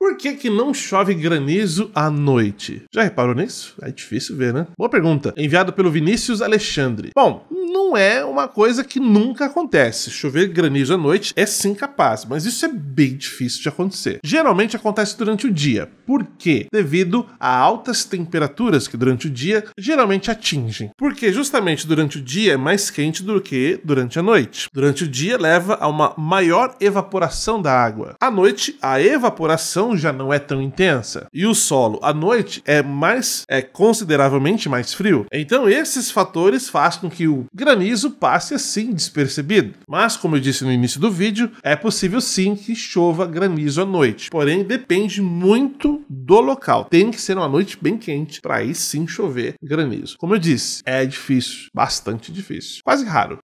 Por que, que não chove granizo à noite? Já reparou nisso? É difícil ver, né? Boa pergunta. Enviado pelo Vinícius Alexandre. Bom, não é uma coisa que nunca acontece. Chover granizo à noite é sim capaz, mas isso é bem difícil de acontecer. Geralmente acontece durante o dia. Por quê? Devido a altas temperaturas que durante o dia geralmente atingem. Porque justamente durante o dia é mais quente do que durante a noite. Durante o dia leva a uma maior evaporação da água. À noite, a evaporação já não é tão intensa. E o solo à noite é mais é consideravelmente mais frio. Então esses fatores fazem com que o granizo passe assim despercebido. Mas como eu disse no início do vídeo, é possível sim que chova granizo à noite. Porém depende muito do local. Tem que ser uma noite bem quente para aí sim chover granizo. Como eu disse, é difícil, bastante difícil, quase raro.